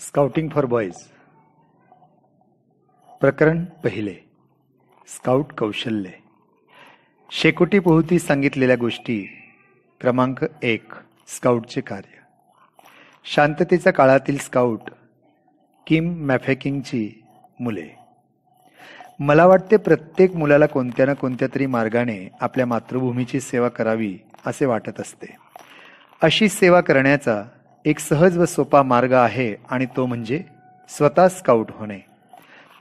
scouting for boys प्रकरण पहिले scout कौशल्य शेकोटी पोहती सांगितलेल्या गोष्टी क्रमांक एक स्काउटचे कार्य शांततेच्या काळातील स्काउट किम मॅफेकिंगची मुले मला वाटते प्रत्येक मुलाला कोणत्या ना कोणत्या तरी मार्गाने आपल्या मातृभूमीची सेवा करावी असे वाटत असते अशी सेवा करण्याचा एक सहज व सोपा मार्ग आहे आणि तो म्हणजे स्वतः स्काउट होणे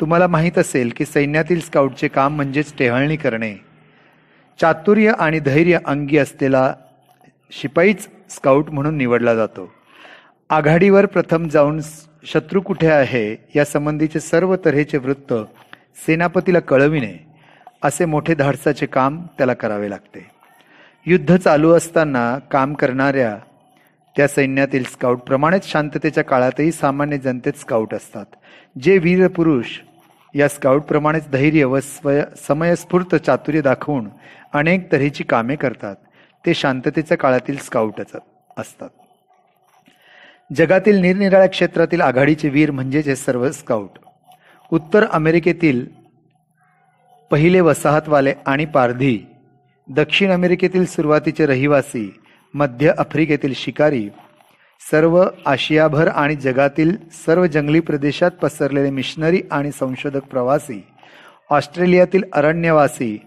तुम्हाला माहीत असेल की सैन्यातील स्काउटचे काम म्हणजेच टेहळणी करणे चातुर्य आणि धैर्य अंगी असलेला शिपाईच स्काउट म्हणून निवडला जातो आघाडीवर प्रथम जाऊन शत्रू कुठे आहे या संबंधीचे सर्व तऱ्हेचे वृत्त सेनापतीला कळविणे असे मोठे धाडसाचे काम त्याला करावे लागते युद्ध चालू असताना काम करणाऱ्या त्या सैन्यातील स्काउट प्रमाणेच शांततेच्या काळातही सामान्य जनतेत स्काउट असतात जे वीर पुरुष या स्काउटप्रमाणेच धैर्य व स्वय समयस्फूर्त चातुर्य दाखवून अनेक तऱ्हेची कामे करतात ते शांततेच्या काळातील स्काउटच असतात जगातील निरनिराळ्या क्षेत्रातील आघाडीचे वीर म्हणजेच हे सर्व स्काउट उत्तर अमेरिकेतील पहिले वसाहतवाले आणि पारधी दक्षिण अमेरिकेतील सुरुवातीचे रहिवासी मध्य आफ्रिकेतील शिकारी सर्व आशियाभर आणि जगातील सर्व जंगली प्रदेशात पसरलेले मिशनरी आणि संशोधक प्रवासी ऑस्ट्रेलियातील अरण्यवासी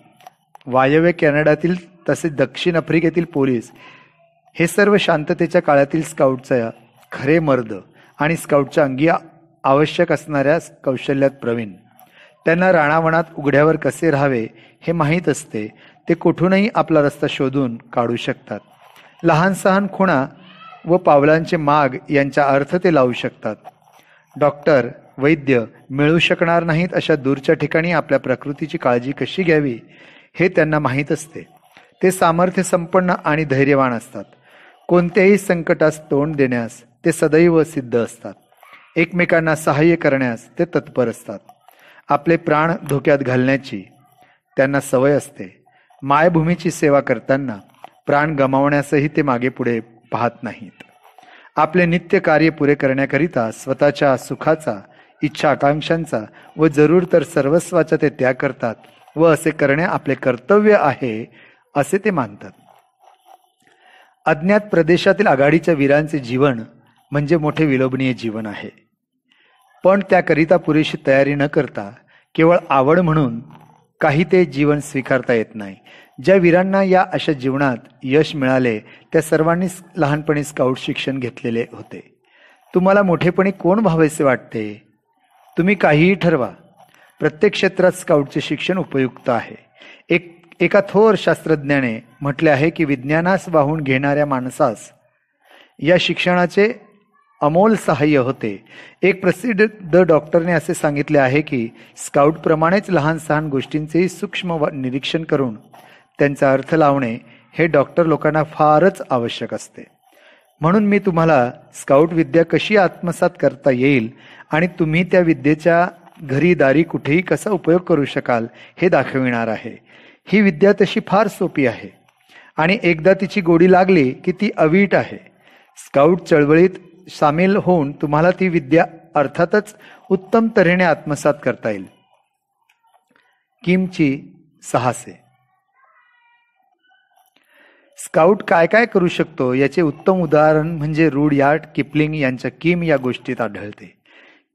वायव्य कॅनडातील तसेच दक्षिण आफ्रिकेतील पोलीस हे सर्व शांततेच्या काळातील स्काउटचं खरे मर्द आणि स्काउटच्या अंगी आवश्यक असणाऱ्या कौशल्यात प्रवीण त्यांना राणावणात उघड्यावर कसे राहावे हे माहीत असते ते कुठूनही आपला रस्ता शोधून काढू शकतात लहान सहान खुणा व पावलांचे माग यांचा अर्थ ते लावू शकतात डॉक्टर वैद्य मिळू शकणार नाहीत अशा दूरच्या ठिकाणी आपल्या प्रकृतीची काळजी कशी घ्यावी हे त्यांना माहीत असते ते सामर्थ्य संपन्न आणि धैर्यवान असतात कोणत्याही संकटास तोंड देण्यास ते सदैव सिद्ध असतात एकमेकांना सहाय्य करण्यास ते तत्पर असतात आपले प्राण धोक्यात घालण्याची त्यांना सवय असते मायभूमीची सेवा करताना प्राण गमावण्यासही ते मागे पुढे पाहत नाहीत आपले नित्य कार्य पुरे करण्याकरिता स्वतःच्या सुखाचा इच्छा आकांक्षांचा व जरूर तर सर्वस्वाचा ते त्याग करतात व असे करणे आपले कर्तव्य आहे असे ते मानतात अज्ञात प्रदेशातील आघाडीच्या वीरांचे जीवन म्हणजे मोठे विलोभनीय जीवन आहे पण त्याकरिता पुरेशी तयारी न करता केवळ आवड म्हणून काही ते जीवन स्वीकारता येत नाही ज्या वीरांना या अशा जीवनात यश मिळाले त्या सर्वांनी लहानपणी स्काउट शिक्षण घेतलेले होते तुम्हाला मोठेपणी कोण व्हावेसे वाटते तुम्ही काहीही ठरवा प्रत्येक क्षेत्रात स्काउटचे शिक्षण उपयुक्त आहे एक एका थोर शास्त्रज्ञाने म्हटले आहे की विज्ञानास वाहून घेणाऱ्या माणसास या शिक्षणाचे अमोल सहाय्य होते एक प्रसिद्ध द डॉक्टरने असे सांगितले आहे की स्काउटप्रमाणेच लहान सहान गोष्टींचेही सूक्ष्म निरीक्षण करून त्यांचा अर्थ लावणे हे डॉक्टर लोकांना फारच आवश्यक असते म्हणून मी तुम्हाला स्काउट विद्या कशी आत्मसात करता येईल आणि तुम्ही त्या विद्येच्या घरी दारी कुठेही कसा उपयोग करू शकाल हे दाखविणार आहे ही विद्या तशी फार सोपी आहे आणि एकदा तिची गोडी लागली की ती अवीट आहे स्काउट चळवळीत सामील होऊन तुम्हाला ती विद्या अर्थातच उत्तम तऱ्हेने आत्मसात करता येईल किमची सहासे स्काउट काय काय करू शकतो याचे उत्तम उदाहरण म्हणजे यार्ड किपलिंग यांच्या किम या गोष्टीत आढळते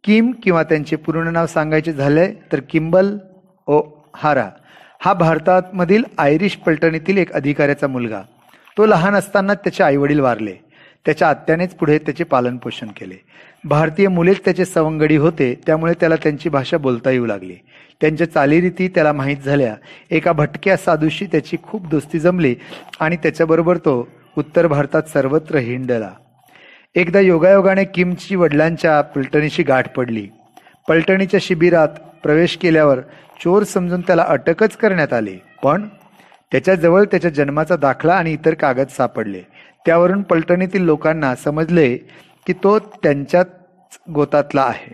किम किंवा त्यांचे पूर्ण नाव सांगायचे झाले तर किंबल ओ हारा हा भारतामधील आयरिश पलटणीतील एक अधिकाऱ्याचा मुलगा तो लहान असताना त्याचे आईवडील वारले त्याच्या आत्यानेच पुढे त्याचे पालनपोषण केले भारतीय मुलेच त्याचे सवंगडी होते त्यामुळे त्याला त्यांची भाषा बोलता येऊ लागली त्यांच्या चालीरीती त्याला माहीत झाल्या एका भटक्या साधूशी त्याची खूप दोस्ती जमली आणि त्याच्याबरोबर तो उत्तर भारतात सर्वत्र हिंडला एकदा योगायोगाने किमची वडिलांच्या पलटणीशी गाठ पडली पलटणीच्या शिबिरात प्रवेश केल्यावर चोर समजून त्याला अटकच करण्यात आली पण त्याच्याजवळ त्याच्या जन्माचा दाखला आणि इतर कागद सापडले त्यावरून पलटणीतील लोकांना समजले की तो त्यांच्याच गोतातला आहे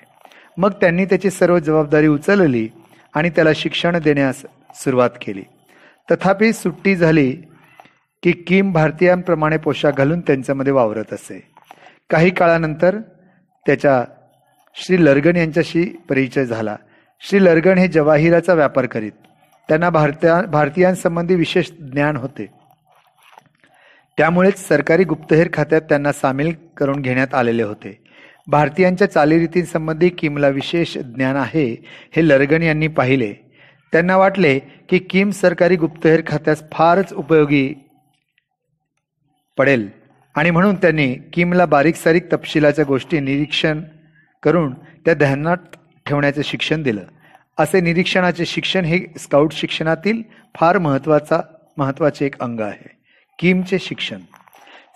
मग त्यांनी त्याची सर्व जबाबदारी उचलली आणि त्याला शिक्षण देण्यास सुरुवात केली तथापि सुट्टी झाली की किम भारतीयांप्रमाणे पोशाख घालून त्यांच्यामध्ये वावरत असे काही काळानंतर त्याच्या श्री लर्गन यांच्याशी परिचय झाला श्री लर्गन हे जवाहिराचा व्यापार करीत त्यांना भारतीया भारतीयांसंबंधी विशेष ज्ञान होते त्यामुळेच सरकारी गुप्तहेर खात्यात त्यांना सामील करून घेण्यात आलेले होते भारतीयांच्या चालीरीतींसंबंधी किमला विशेष ज्ञान आहे हे लर्गन यांनी पाहिले त्यांना वाटले की किम सरकारी गुप्तहेर खात्यास फारच उपयोगी पडेल आणि म्हणून त्यांनी किमला बारीक सारीक तपशिलाच्या गोष्टी निरीक्षण करून त्या ध्यानात ठेवण्याचे शिक्षण दिलं असे निरीक्षणाचे शिक्षण हे स्काउट शिक्षणातील फार महत्त्वाचा महत्त्वाचे एक अंग आहे किमचे शिक्षण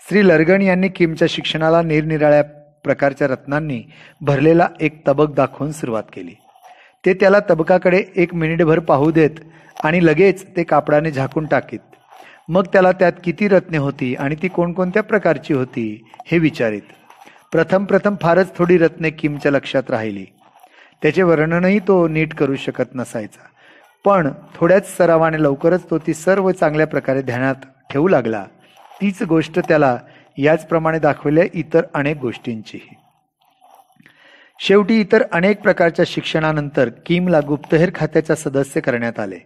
श्री लरगण यांनी किमच्या शिक्षणाला निरनिराळ्या प्रकारच्या रत्नांनी भरलेला एक तबक दाखवून सुरुवात केली ते त्याला तबकाकडे एक मिनिटभर पाहू देत आणि लगेच ते कापडाने झाकून टाकीत मग त्याला त्यात किती रत्ने होती आणि ती कोणकोणत्या प्रकारची होती हे विचारित प्रथम प्रथम फारच थोडी रत्ने किमच्या लक्षात राहिली त्याचे वर्णनही तो नीट करू शकत नसायचा पण थोड्याच सरावाने लवकरच तो ती सर्व चांगल्या प्रकारे ध्यानात ठेवू लागला तीच गोष्ट त्याला याचप्रमाणे दाखवल्या इतर अनेक गोष्टींचीही शेवटी इतर अनेक प्रकारच्या शिक्षणानंतर किमला गुप्तहेर खात्याचा सदस्य करण्यात आले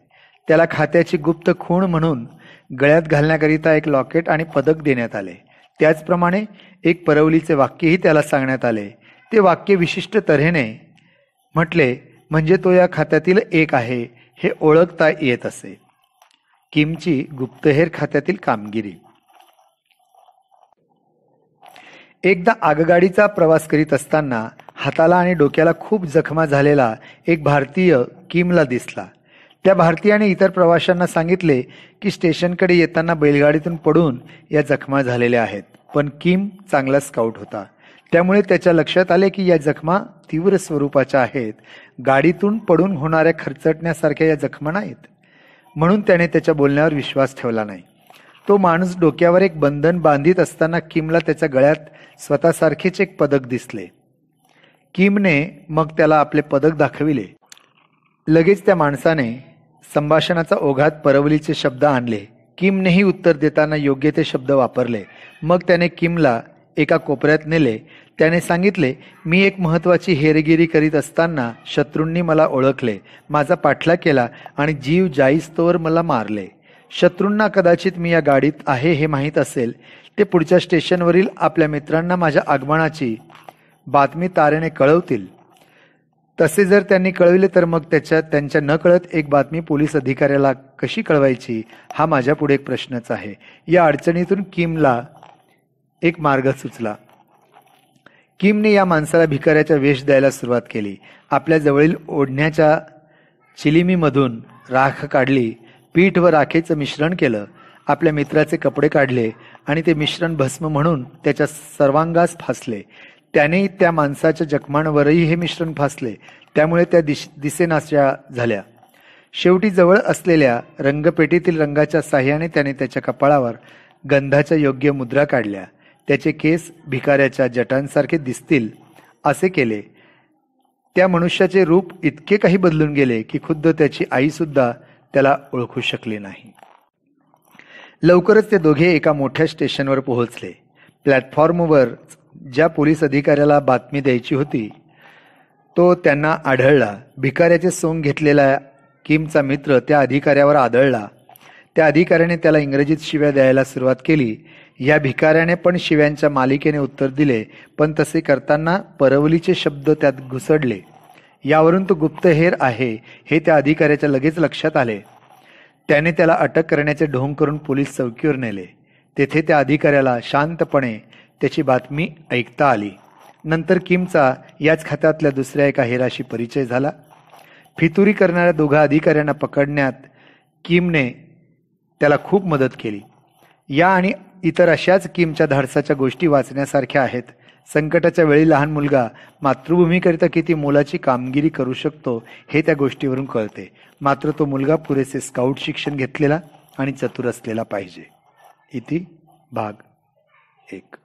त्याला खात्याची गुप्त खूण म्हणून गळ्यात घालण्याकरिता एक लॉकेट आणि पदक देण्यात आले त्याचप्रमाणे एक परवलीचे वाक्यही त्याला सांगण्यात आले ते वाक्य विशिष्ट तऱ्हेने म्हटले म्हणजे तो या खात्यातील एक आहे हे ओळखता येत असे किमची गुप्तहेर खात्यातील कामगिरी एकदा आगगाडीचा प्रवास करीत असताना हाताला आणि डोक्याला खूप जखमा झालेला एक भारतीय किमला दिसला त्या भारतीयाने इतर प्रवाशांना सांगितले की स्टेशनकडे येताना बैलगाडीतून पडून या जखमा झालेल्या आहेत पण किम चांगला स्काउट होता त्यामुळे त्याच्या लक्षात आले की या जखमा तीव्र स्वरूपाच्या आहेत गाडीतून पडून होणाऱ्या खरचटण्यासारख्या या जखमा नाहीत म्हणून त्याने त्याच्या बोलण्यावर विश्वास ठेवला नाही तो माणूस डोक्यावर एक बंधन बांधित असताना किमला त्याच्या गळ्यात स्वतःसारखेच एक पदक दिसले किमने मग त्याला आपले पदक दाखविले लगेच त्या माणसाने संभाषणाचा ओघात परवलीचे शब्द आणले किमनेही उत्तर देताना योग्य ते शब्द वापरले मग त्याने किमला एका कोपऱ्यात नेले त्याने सांगितले मी एक महत्त्वाची हेरगिरी करीत असताना शत्रूंनी मला ओळखले माझा पाठला केला आणि जीव जाईस्तोवर मला मारले शत्रूंना कदाचित मी या गाडीत आहे हे माहीत असेल ते पुढच्या स्टेशनवरील आपल्या मित्रांना माझ्या आगमनाची बातमी तारेने कळवतील तसे जर त्यांनी कळविले तर मग त्याच्या त्यांच्या न कळत एक बातमी पोलीस अधिकाऱ्याला कशी कळवायची हा माझ्यापुढे एक प्रश्नच आहे या अडचणीतून किमला एक मार्ग सुचला किमने या माणसाला भिकाऱ्याचा वेश द्यायला सुरुवात केली आपल्या जवळील ओढण्याच्या चिलिमीमधून राख काढली पीठ व राखेचं मिश्रण केलं आपल्या मित्राचे कपडे काढले आणि ते मिश्रण भस्म म्हणून त्याच्या सर्वांगास फासले त्याने त्या माणसाच्या जखमांवरही हे मिश्रण फासले त्यामुळे त्या दिश दिसेनाशा झाल्या शेवटी जवळ असलेल्या रंगपेटीतील रंगाच्या साह्याने त्याने त्याच्या कपाळावर गंधाच्या योग्य मुद्रा काढल्या त्याचे केस भिकाऱ्याच्या जटांसारखे दिसतील असे केले त्या मनुष्याचे रूप इतके काही बदलून गेले की खुद्द त्याची आईसुद्धा त्याला ओळखू शकली नाही लवकरच ते दोघे एका मोठ्या स्टेशनवर पोहोचले प्लॅटफॉर्मवर ज्या पोलीस अधिकाऱ्याला बातमी द्यायची होती तो त्यांना आढळला भिकाऱ्याचे सोंग घेतलेला किमचा मित्र त्या अधिकाऱ्यावर आदळला त्या अधिकाऱ्याने त्याला इंग्रजीत शिव्या द्यायला सुरुवात केली या भिकाऱ्याने पण शिव्यांच्या मालिकेने उत्तर दिले पण तसे करताना परवलीचे शब्द त्यात घुसडले यावरून तो गुप्तहेर आहे हे त्या अधिकाऱ्याच्या लगेच लक्षात आले त्याने त्याला अटक करण्याचे ढोंग करून पोलीस चौकीवर नेले तेथे त्या अधिकाऱ्याला शांतपणे त्याची बातमी ऐकता आली नंतर किमचा याच खात्यातल्या दुसऱ्या एका हेराशी परिचय झाला फितुरी करणाऱ्या दोघा अधिकाऱ्यांना पकडण्यात किमने त्याला खूप मदत केली या आणि इतर अशाच किमच्या धाडसाच्या गोष्टी वाचण्यासारख्या आहेत संकटाच्या वेळी लहान मुलगा मातृभूमीकरिता किती मोलाची कामगिरी करू शकतो हे त्या गोष्टीवरून कळते मात्र तो मुलगा पुरेसे स्काउट शिक्षण घेतलेला आणि चतुर असलेला पाहिजे इति भाग एक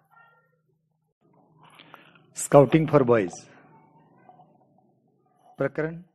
स्काउटिंग फॉर बॉईज प्रकरण